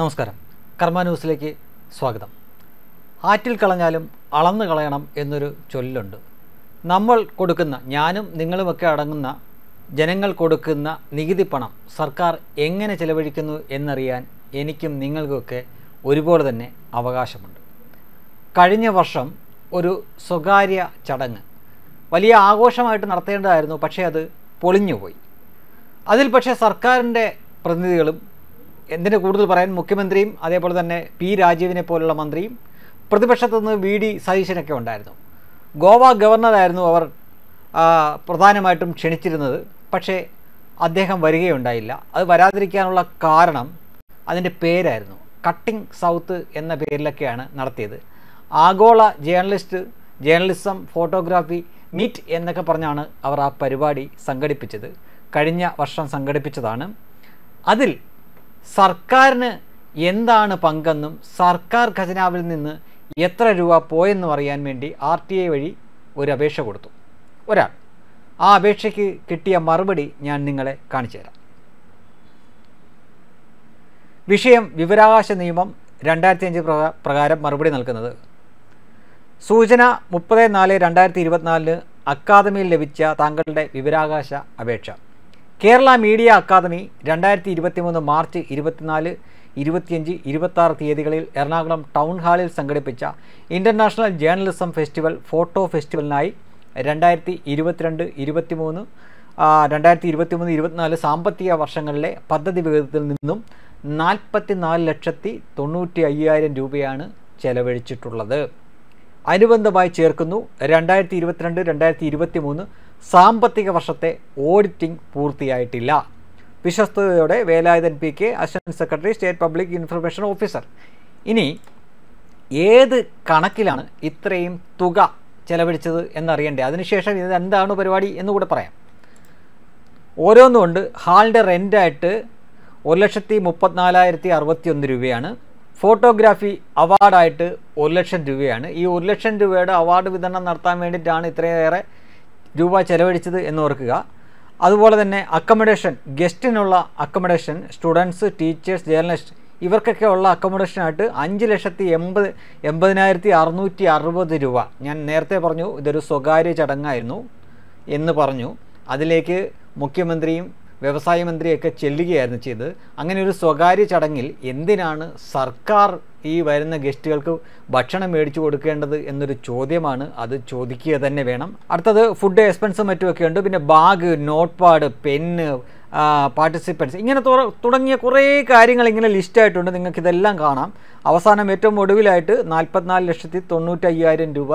നമസ്കാരം കർമ്മ ന്യൂസിലേക്ക് സ്വാഗതം ആറ്റിൽ കളഞ്ഞാലും അളന്ന് കളയണം എന്നൊരു ചൊല്ലുണ്ട് നമ്മൾ കൊടുക്കുന്ന ഞാനും നിങ്ങളുമൊക്കെ അടങ്ങുന്ന ജനങ്ങൾ കൊടുക്കുന്ന നികുതി പണം സർക്കാർ എങ്ങനെ ചെലവഴിക്കുന്നു എന്നറിയാൻ എനിക്കും നിങ്ങൾക്കുമൊക്കെ ഒരുപോലെ തന്നെ അവകാശമുണ്ട് കഴിഞ്ഞ വർഷം ഒരു സ്വകാര്യ ചടങ്ങ് വലിയ ആഘോഷമായിട്ട് നടത്തേണ്ടതായിരുന്നു പക്ഷേ അത് പൊളിഞ്ഞുപോയി അതിൽ പക്ഷേ സർക്കാരിൻ്റെ പ്രതിനിധികളും എന്തിന് കൂടുതൽ പറയാൻ മുഖ്യമന്ത്രിയും അതേപോലെ തന്നെ പി രാജീവിനെ പോലുള്ള മന്ത്രിയും പ്രതിപക്ഷത്തു നിന്ന് വി ഡി സതീശനൊക്കെ ഉണ്ടായിരുന്നു ഗോവ ഗവർണറായിരുന്നു അവർ പ്രധാനമായിട്ടും ക്ഷണിച്ചിരുന്നത് പക്ഷേ അദ്ദേഹം വരികയുണ്ടായില്ല അത് വരാതിരിക്കാനുള്ള കാരണം അതിൻ്റെ പേരായിരുന്നു കട്ടിംഗ് സൗത്ത് എന്ന പേരിലൊക്കെയാണ് നടത്തിയത് ആഗോള ജേർണലിസ്റ്റ് ജേർണലിസം ഫോട്ടോഗ്രാഫി മീറ്റ് എന്നൊക്കെ പറഞ്ഞാണ് അവർ ആ പരിപാടി സംഘടിപ്പിച്ചത് കഴിഞ്ഞ വർഷം സംഘടിപ്പിച്ചതാണ് അതിൽ സർക്കാരിന് എന്താണ് പങ്കെന്നും സർക്കാർ ഖജനാവിൽ നിന്ന് എത്ര രൂപ പോയെന്നും അറിയാൻ വേണ്ടി ആർ ടി ഐ വഴി ഒരു അപേക്ഷ കൊടുത്തു ഒരാൾ ആ അപേക്ഷയ്ക്ക് കിട്ടിയ മറുപടി ഞാൻ നിങ്ങളെ കാണിച്ചു തരാം വിഷയം വിവരാവകാശ നിയമം രണ്ടായിരത്തി അഞ്ച് പ്രകാരം മറുപടി നൽകുന്നത് സൂചന മുപ്പത് നാല് രണ്ടായിരത്തി ഇരുപത്തിനാലിന് അക്കാദമിയിൽ ലഭിച്ച താങ്കളുടെ വിവരാവകാശ അപേക്ഷ കേരള മീഡിയ അക്കാദമി രണ്ടായിരത്തി ഇരുപത്തി മൂന്ന് മാർച്ച് ഇരുപത്തിനാല് ഇരുപത്തിയഞ്ച് ഇരുപത്താറ് തീയതികളിൽ എറണാകുളം ടൗൺ ഹാളിൽ സംഘടിപ്പിച്ച ഇൻ്റർനാഷണൽ ജേർണലിസം ഫെസ്റ്റിവൽ ഫോട്ടോ ഫെസ്റ്റിവലിനായി രണ്ടായിരത്തി ഇരുപത്തിരണ്ട് ഇരുപത്തി മൂന്ന് രണ്ടായിരത്തി ഇരുപത്തി മൂന്ന് ഇരുപത്തിനാല് സാമ്പത്തിക വർഷങ്ങളിലെ പദ്ധതി വിഹിതത്തിൽ നിന്നും നാൽപ്പത്തി നാല് ലക്ഷത്തി തൊണ്ണൂറ്റി അയ്യായിരം രൂപയാണ് ചെലവഴിച്ചിട്ടുള്ളത് അനുബന്ധമായി ചേർക്കുന്നു രണ്ടായിരത്തി ഇരുപത്തിരണ്ട് രണ്ടായിരത്തി ഇരുപത്തി മൂന്ന് സാമ്പത്തിക വർഷത്തെ ഓഡിറ്റിംഗ് പൂർത്തിയായിട്ടില്ല വിശ്വസ്തയോടെ Velayudhan P K assistant secretary state public information officer ഇനി ഏത് കണക്കിലാണ് ഇത്രയും തുക ചെലവഴിച്ചത് എന്നറിയണ്ടേ അതിനുശേഷം ഇത് എന്താണ് പരിപാടി എന്ന് കൂടെ പറയാം ഓരോന്നുകൊണ്ട് ഹാളിൻ്റെ റെൻ്റായിട്ട് ഒരു ലക്ഷത്തി മുപ്പത്തിനാലായിരത്തി അറുപത്തിയൊന്ന് രൂപയാണ് ഫോട്ടോഗ്രാഫി അവാർഡായിട്ട് ഒരു ലക്ഷം രൂപയാണ് ഈ ഒരു ലക്ഷം രൂപയുടെ അവാർഡ് വിതരണം നടത്താൻ വേണ്ടിയിട്ടാണ് ഇത്രയേറെ രൂപ ചെലവഴിച്ചത് എന്ന് ഓർക്കുക അതുപോലെ തന്നെ അക്കമഡേഷൻ ഗസ്റ്റിനുള്ള അക്കമഡേഷൻ സ്റ്റുഡൻസ് ടീച്ചേഴ്സ് ജേർണലിസ്റ്റ് ഇവർക്കൊക്കെ ഉള്ള അക്കോമഡേഷനായിട്ട് അഞ്ച് ലക്ഷത്തി എൺപത് എൺപതിനായിരത്തി അറുന്നൂറ്റി അറുപത് രൂപ ഞാൻ നേരത്തെ പറഞ്ഞു ഇതൊരു സ്വകാര്യ ചടങ്ങായിരുന്നു എന്ന് പറഞ്ഞു അതിലേക്ക് മുഖ്യമന്ത്രിയും വ്യവസായ മന്ത്രിയൊക്കെ ചെല്ലുകയായിരുന്നു ചെയ്ത് അങ്ങനെ ഒരു സ്വകാര്യ ചടങ്ങിൽ എന്തിനാണ് സർക്കാർ ഈ വരുന്ന ഗസ്റ്റുകൾക്ക് ഭക്ഷണം മേടിച്ചു കൊടുക്കേണ്ടത് എന്നൊരു ചോദ്യമാണ് അത് ചോദിക്കുക തന്നെ വേണം അടുത്തത് ഫുഡ് എക്സ്പെൻസും മറ്റുമൊക്കെ ഉണ്ട് പിന്നെ bag note pad pen participants ഇങ്ങനെ തുടങ്ങിയ കുറേ കാര്യങ്ങൾ ഇങ്ങനെ ലിസ്റ്റായിട്ടുണ്ട് നിങ്ങൾക്കിതെല്ലാം കാണാം അവസാനം ഏറ്റവും ഒടുവിലായിട്ട് നാൽപ്പത്തിനാല് ലക്ഷത്തി തൊണ്ണൂറ്റയ്യായിരം രൂപ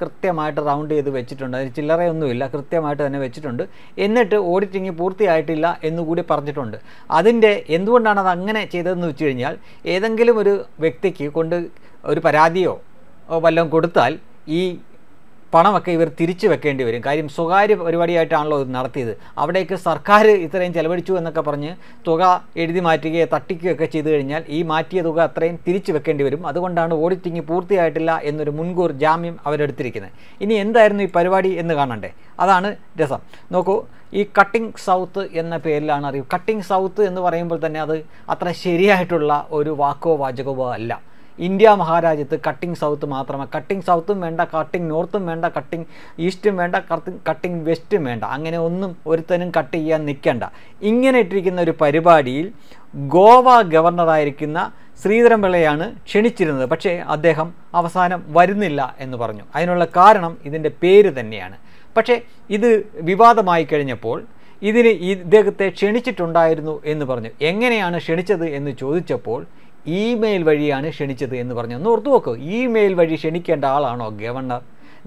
കൃത്യമായിട്ട് റൗണ്ട് ചെയ്ത് വെച്ചിട്ടുണ്ട് അതിന് ചില്ലറയൊന്നുമില്ല കൃത്യമായിട്ട് തന്നെ വെച്ചിട്ടുണ്ട് എന്നിട്ട് ഓഡിറ്റിങ് പൂർത്തിയായിട്ടില്ല എന്നുകൂടി പറഞ്ഞിട്ടുണ്ട് അതിൻ്റെ എന്തുകൊണ്ടാണ് അത് അങ്ങനെ ചെയ്തതെന്ന് വെച്ച് കഴിഞ്ഞാൽ ഏതെങ്കിലും ഒരു വ്യക്തിക്ക് കൊണ്ട് ഒരു പരാതിയോ വല്ലതും കൊടുത്താൽ ഈ പണമൊക്കെ ഇവർ തിരിച്ചു വെക്കേണ്ടി വരും കാര്യം സ്വകാര്യ പരിപാടിയായിട്ടാണല്ലോ ഇത് നടത്തിയത് അവിടേക്ക് സർക്കാർ ഇത്രയും ചെലവഴിച്ചു എന്നൊക്കെ പറഞ്ഞ് തുക എഴുതി മാറ്റുകയോ തട്ടിക്കുകയൊക്കെ ചെയ്തു കഴിഞ്ഞാൽ ഈ മാറ്റിയ തുക അത്രയും തിരിച്ചു വെക്കേണ്ടി വരും അതുകൊണ്ടാണ് ഓഡിറ്റിംഗ് പൂർത്തിയായിട്ടില്ല എന്നൊരു മുൻകൂർ ജാമ്യം അവരെടുത്തിരിക്കുന്നത് ഇനി എന്തായിരുന്നു ഈ പരിപാടി എന്ന് കാണണ്ടേ അതാണ് രസം നോക്കൂ ഈ കട്ടിംഗ് സൗത്ത് എന്ന പേരിലാണ് അറിയുക കട്ടിംഗ് സൗത്ത് എന്ന് പറയുമ്പോൾ തന്നെ അത് അത്ര ശരിയായിട്ടുള്ള ഒരു വാക്കോ വാചകമോ അല്ല ഇന്ത്യ മഹാരാജ്യത്ത് കട്ടിംഗ് സൗത്ത് മാത്രമാണ് കട്ടിംഗ് സൗത്തും വേണ്ട കട്ടിംഗ് നോർത്തും വേണ്ട കട്ടിംഗ് ഈസ്റ്റും വേണ്ട കട്ടിംഗ് വെസ്റ്റും വേണ്ട അങ്ങനെ ഒന്നും ഒരുത്തനും കട്ട് ചെയ്യാൻ നിൽക്കണ്ട ഇങ്ങനെ ഇട്ടിരിക്കുന്ന ഒരു പരിപാടിയിൽ ഗോവ ഗവർണറായിരിക്കുന്ന ശ്രീധരൻ ക്ഷണിച്ചിരുന്നത് പക്ഷേ അദ്ദേഹം അവസാനം വരുന്നില്ല എന്ന് പറഞ്ഞു അതിനുള്ള കാരണം ഇതിൻ്റെ പേര് തന്നെയാണ് പക്ഷേ ഇത് വിവാദമായി കഴിഞ്ഞപ്പോൾ ഇതിന് ഇദ്ദേഹത്തെ ക്ഷണിച്ചിട്ടുണ്ടായിരുന്നു എന്ന് പറഞ്ഞു എങ്ങനെയാണ് ക്ഷണിച്ചത് എന്ന് ചോദിച്ചപ്പോൾ ഇമെയിൽ വഴിയാണ് ക്ഷണിച്ചത് എന്ന് പറഞ്ഞു ഒന്ന് ഓർത്തു നോക്കൂ ഇമെയിൽ വഴി ക്ഷണിക്കേണ്ട ആളാണോ ഗവർണർ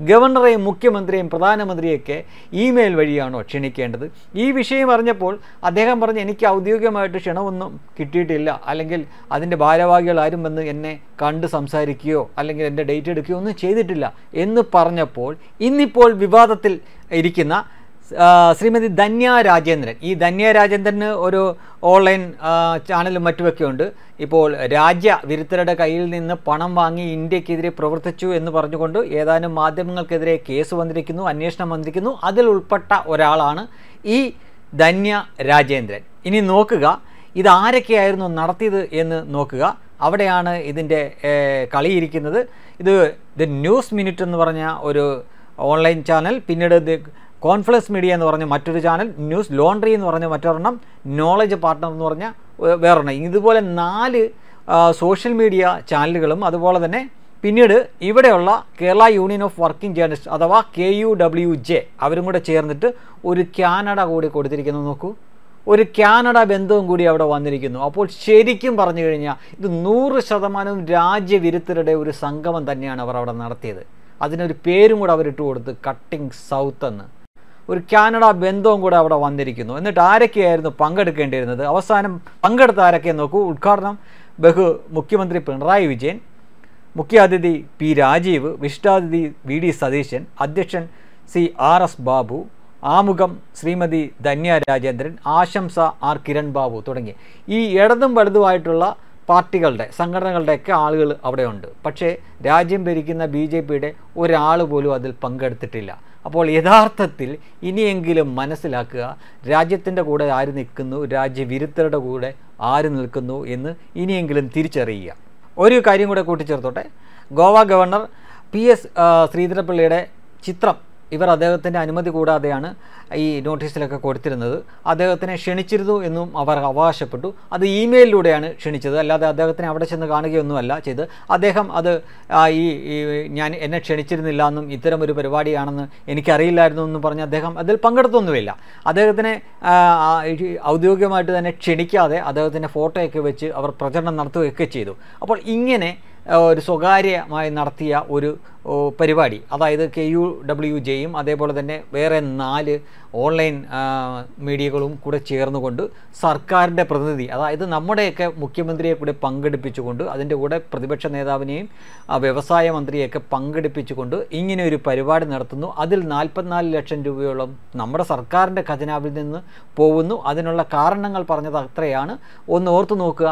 ഗവർണറെയും മുഖ്യമന്ത്രിയെയും പ്രധാനമന്ത്രിയൊക്കെ ഇമെയിൽ വഴിയാണോ ക്ഷണിക്കേണ്ടത് ഈ വിഷയം അറിഞ്ഞപ്പോൾ അദ്ദേഹം പറഞ്ഞ് എനിക്ക് ഔദ്യോഗികമായിട്ട് ക്ഷണമൊന്നും കിട്ടിയിട്ടില്ല അല്ലെങ്കിൽ അതിൻ്റെ ഭാരവാഹികൾ ആരും വന്ന് എന്നെ കണ്ട് സംസാരിക്കുകയോ അല്ലെങ്കിൽ എൻ്റെ ഡേറ്റ് എടുക്കുകയോ ഒന്നും ചെയ്തിട്ടില്ല എന്ന് പറഞ്ഞപ്പോൾ ഇന്നിപ്പോൾ വിവാദത്തിൽ ഇരിക്കുന്ന ശ്രീമതി ധന്യ രാജേന്ദ്രൻ ഈ ധന്യ രാജേന്ദ്രന് ഒരു ഓൺലൈൻ ചാനലും മറ്റുമൊക്കെ ഉണ്ട് ഇപ്പോൾ രാജ്യ വിരുദ്ധരുടെ കയ്യിൽ നിന്ന് പണം വാങ്ങി ഇന്ത്യക്കെതിരെ പ്രവർത്തിച്ചു എന്ന് പറഞ്ഞുകൊണ്ട് ഏതാനും മാധ്യമങ്ങൾക്കെതിരെ കേസ് വന്നിരിക്കുന്നു അന്വേഷണം വന്നിരിക്കുന്നു അതിൽ ഉൾപ്പെട്ട ഒരാളാണ് ഈ ധന്യ രാജേന്ദ്രൻ ഇനി നോക്കുക ഇതാരൊക്കെയായിരുന്നു നടത്തിയത് എന്ന് നോക്കുക അവിടെയാണ് ഇതിൻ്റെ കളിയിരിക്കുന്നത് ഇത് ദ ന്യൂസ് മിനിറ്റ് എന്ന് പറഞ്ഞ ഒരു ഓൺലൈൻ ചാനൽ പിന്നീട് കോൺഫ്ലക്സ് മീഡിയ എന്ന് പറഞ്ഞ മറ്റൊരു ചാനൽ ന്യൂസ് ലോണ്ട്രി എന്ന് പറഞ്ഞ മറ്റൊരെണ്ണം നോളജ് പാർട്ണർ എന്ന് പറഞ്ഞ വേറൊരെണ്ണം ഇതുപോലെ നാല് സോഷ്യൽ മീഡിയ ചാനലുകളും അതുപോലെ തന്നെ പിന്നീട് ഇവിടെയുള്ള Kerala union of working journalist അഥവാ കെ യു ഡബ്ല്യു ജെ അവരും കൂടെ ചേർന്നിട്ട് ഒരു കാനഡ കൂടി കൊടുത്തിരിക്കുന്നു നോക്കൂ ഒരു കാനഡ ബന്ധവും കൂടി അവിടെ വന്നിരിക്കുന്നു അപ്പോൾ ശരിക്കും പറഞ്ഞു കഴിഞ്ഞാൽ ഇത് നൂറ് ശതമാനവും രാജ്യവിരുദ്ധരുടെ ഒരു സംഗമം തന്നെയാണ് അവർ അവിടെ നടത്തിയത് അതിനൊരു പേരും കൂടെ അവരിട്ട് കൊടുത്ത് കട്ടിംഗ് സൗത്ത് എന്ന് ഒരു കാനഡ ബന്ധവും കൂടെ അവിടെ വന്നിരിക്കുന്നു എന്നിട്ട് ആരൊക്കെയായിരുന്നു പങ്കെടുക്കേണ്ടിയിരുന്നത് അവസാനം പങ്കെടുത്ത ആരൊക്കെ നോക്കൂ ഉദ്ഘാടനം ബഹു മുഖ്യമന്ത്രി പിണറായി വിജയൻ മുഖ്യാതിഥി പി രാജീവ് വിശിഷ്ടാതിഥി വി ഡി സതീശൻ അധ്യക്ഷൻ സി ആർ എസ് ബാബു ആമുഖം ശ്രീമതി ധന്യ രാജേന്ദ്രൻ ആശംസ ആർ കിരൺ ബാബു തുടങ്ങി ഈ ഇടതും വലുതുമായിട്ടുള്ള പാർട്ടികളുടെ സംഘടനകളുടെയൊക്കെ ആളുകൾ അവിടെയുണ്ട് പക്ഷേ രാജ്യം ഭരിക്കുന്ന ബി ജെ പിയുടെ ഒരാൾ പോലും അതിൽ പങ്കെടുത്തിട്ടില്ല അപ്പോൾ യഥാർത്ഥത്തിൽ ഇനിയെങ്കിലും മനസ്സിലാക്കുക രാജ്യത്തിൻ്റെ കൂടെ ആര് നിൽക്കുന്നു രാജ്യവിരുദ്ധരുടെ കൂടെ ആര് നിൽക്കുന്നു എന്ന് ഇനിയെങ്കിലും തിരിച്ചറിയുക ഒരു കാര്യം കൂടെ കൂട്ടിച്ചേർത്തോട്ടെ ഗോവ ഗവർണർ പി എസ് ശ്രീധരപ്പിള്ളയുടെ ചിത്രം ഇവർ അദ്ദേഹത്തിൻ്റെ അനുമതി കൂടാതെയാണ് ഈ നോട്ടീസിലൊക്കെ കൊടുത്തിരുന്നത് അദ്ദേഹത്തിനെ ക്ഷണിച്ചിരുന്നു എന്നും അവർ അവകാശപ്പെട്ടു അത് ഇമെയിലിലൂടെയാണ് ക്ഷണിച്ചത് അല്ലാതെ അദ്ദേഹത്തിനെ അവിടെ ചെന്ന് കാണുകയൊന്നുമല്ല ചെയ്ത് അദ്ദേഹം അത് ഈ ഞാൻ എന്നെ ക്ഷണിച്ചിരുന്നില്ല എന്നും ഇത്തരം ഒരു പരിപാടിയാണെന്ന് എനിക്കറിയില്ലായിരുന്നു എന്നും പറഞ്ഞ് അദ്ദേഹം അതിൽ പങ്കെടുത്തൊന്നുമില്ല അദ്ദേഹത്തിനെ ഔദ്യോഗികമായിട്ട് തന്നെ ക്ഷണിക്കാതെ അദ്ദേഹത്തിൻ്റെ ഫോട്ടോയൊക്കെ വെച്ച് അവർ പ്രചരണം നടത്തുകയൊക്കെ ചെയ്തു അപ്പോൾ ഇങ്ങനെ ഒരു സ്വകാര്യമായി നടത്തിയ ഒരു പരിപാടി അതായത് കെ യു ഡബ്ല്യു ജെയും അതേപോലെ തന്നെ വേറെ നാല് ഓൺലൈൻ മീഡിയകളും കൂടെ ചേർന്നുകൊണ്ട് സർക്കാരിൻ്റെ പ്രതിനിധി അതായത് നമ്മുടെയൊക്കെ മുഖ്യമന്ത്രിയെ കൂടെ പങ്കെടുപ്പിച്ചുകൊണ്ട് അതിൻ്റെ കൂടെ പ്രതിപക്ഷ നേതാവിനെയും വ്യവസായ മന്ത്രിയെയൊക്കെ പങ്കെടുപ്പിച്ചുകൊണ്ട് ഇങ്ങനെ ഒരു പരിപാടി നടത്തുന്നു അതിൽ നാൽപ്പത്തിനാല് ലക്ഷം രൂപയോളം നമ്മുടെ സർക്കാരിൻ്റെ ഖജനാവിൽ നിന്ന് പോകുന്നു അതിനുള്ള കാരണങ്ങൾ പറഞ്ഞത് അത്രയാണ് ഒന്ന് ഓർത്തു നോക്കുക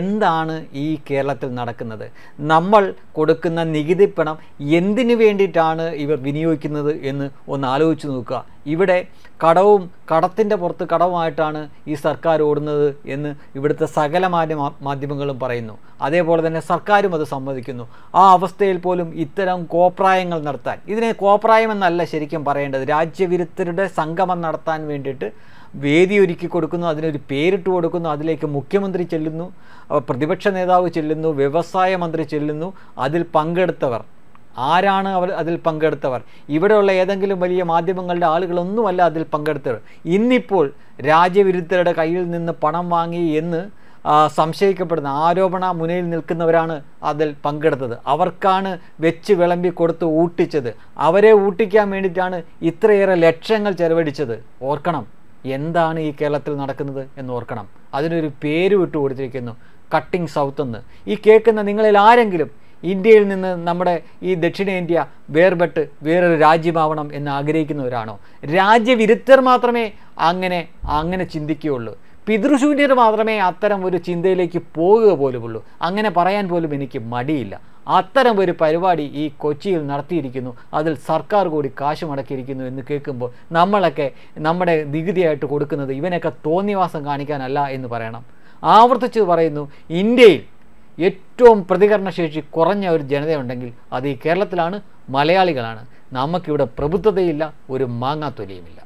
എന്താണ് ഈ കേരളത്തിൽ നടക്കുന്നത് നമ്മൾ കൊടുക്കുന്ന നികുതി പണം എന്തിനു വേണ്ടിയിട്ടാണ് ഇവർ വിനിയോഗിക്കുന്നത് എന്ന് ഒന്ന് ആലോചിച്ച് നോക്കുക ഇവിടെ കടവും കടത്തിൻ്റെ പുറത്ത് കടവുമായിട്ടാണ് ഈ സർക്കാർ ഓടുന്നത് എന്ന് ഇവിടുത്തെ സകല മാധ്യമ മാധ്യമങ്ങളും പറയുന്നു അതേപോലെ തന്നെ സർക്കാരും അത് സമ്മതിക്കുന്നു ആ അവസ്ഥയിൽ പോലും ഇത്തരം കോപ്രായങ്ങൾ നടത്താൻ ഇതിനെ കോപ്രായം എന്നല്ല ശരിക്കും പറയേണ്ടത് രാജ്യവിരുദ്ധരുടെ സംഗമം നടത്താൻ വേണ്ടിയിട്ട് വേദി ഒരുക്കി കൊടുക്കുന്നു അതിനൊരു പേരിട്ട് കൊടുക്കുന്നു അതിലേക്ക് മുഖ്യമന്ത്രി ചെല്ലുന്നു പ്രതിപക്ഷ നേതാവ് ചെല്ലുന്നു വ്യവസായ മന്ത്രി ചെല്ലുന്നു അതിൽ പങ്കെടുത്തവർ ആരാണ് അവർ അതിൽ പങ്കെടുത്തവർ ഇവിടെയുള്ള ഏതെങ്കിലും വലിയ മാധ്യമങ്ങളുടെ ആളുകളൊന്നുമല്ല അതിൽ പങ്കെടുത്തവർ ഇന്നിപ്പോൾ രാജ്യവിരുദ്ധരുടെ കയ്യിൽ നിന്ന് പണം വാങ്ങി എന്ന് സംശയിക്കപ്പെടുന്ന ആരോപണ മുനയിൽ നിൽക്കുന്നവരാണ് അതിൽ പങ്കെടുത്തത് അവർക്കാണ് വെച്ച് വിളമ്പി കൊടുത്ത് ഊട്ടിച്ചത് അവരെ ഊട്ടിക്കാൻ വേണ്ടിയിട്ടാണ് ഇത്രയേറെ ലക്ഷങ്ങൾ ചെലവഴിച്ചത് ഓർക്കണം എന്താണ് ഈ കേരളത്തിൽ നടക്കുന്നത് എന്ന് ഓർക്കണം അതിനൊരു പേര് വിട്ടു കൊടുത്തിരിക്കുന്നു കട്ടിംഗ് സൗത്ത് എന്ന് ഈ കേൾക്കുന്ന നിങ്ങളിൽ ആരെങ്കിലും ഇന്ത്യയിൽ നിന്ന് നമ്മുടെ ഈ ദക്ഷിണേന്ത്യ വേർപെട്ട് വേറൊരു രാജ്യമാവണം എന്ന് ആഗ്രഹിക്കുന്നവരാണോ രാജ്യവിരുദ്ധർ മാത്രമേ അങ്ങനെ അങ്ങനെ ചിന്തിക്കുകയുള്ളൂ പിതൃശൂന്യർ മാത്രമേ അത്തരം ഒരു ചിന്തയിലേക്ക് പോകുക പോലുമുള്ളൂ അങ്ങനെ പറയാൻ പോലും എനിക്ക് മടിയില്ല അത്തരം ഒരു പരിപാടി ഈ കൊച്ചിയിൽ നടത്തിയിരിക്കുന്നു അതിൽ സർക്കാർ കൂടി കാശ് മടക്കിയിരിക്കുന്നു എന്ന് കേൾക്കുമ്പോൾ നമ്മളൊക്കെ നമ്മുടെ നികുതിയായിട്ട് കൊടുക്കുന്നത് ഇവനൊക്കെ തോന്നിവാസം കാണിക്കാനല്ല എന്ന് പറയണം ആവർത്തിച്ച് പറയുന്നു ഇന്ത്യയിൽ ഏറ്റവും പ്രതികരണശേഷി കുറഞ്ഞ ഒരു ജനതയുണ്ടെങ്കിൽ അത് ഈ കേരളത്തിലാണ് മലയാളികളാണ് നമുക്കിവിടെ പ്രബുദ്ധതയില്ല ഒരു മാങ്ങാത്തൊലിയുമില്ല